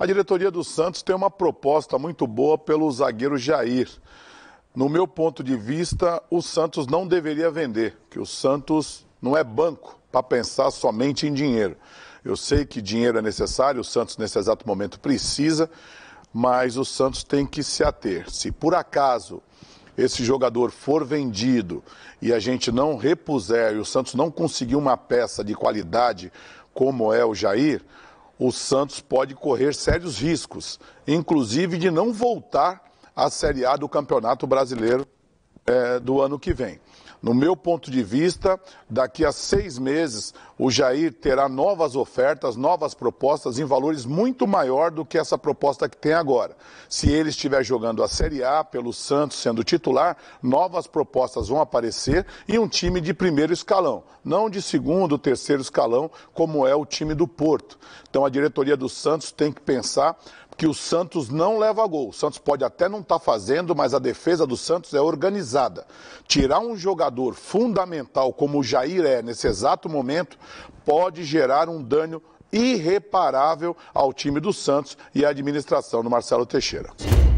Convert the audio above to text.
A diretoria do Santos tem uma proposta muito boa pelo zagueiro Jair. No meu ponto de vista, o Santos não deveria vender, que o Santos não é banco para pensar somente em dinheiro. Eu sei que dinheiro é necessário, o Santos nesse exato momento precisa, mas o Santos tem que se ater. Se por acaso esse jogador for vendido e a gente não repuser e o Santos não conseguir uma peça de qualidade como é o Jair, o Santos pode correr sérios riscos, inclusive de não voltar à Série A do Campeonato Brasileiro é, do ano que vem. No meu ponto de vista, daqui a seis meses, o Jair terá novas ofertas, novas propostas em valores muito maior do que essa proposta que tem agora. Se ele estiver jogando a Série A pelo Santos sendo titular, novas propostas vão aparecer e um time de primeiro escalão, não de segundo, terceiro escalão, como é o time do Porto. Então a diretoria do Santos tem que pensar que o Santos não leva gol. O Santos pode até não estar tá fazendo, mas a defesa do Santos é organizada. Tirar um jogador fundamental como o Jair é nesse exato momento pode gerar um dano irreparável ao time do Santos e à administração do Marcelo Teixeira.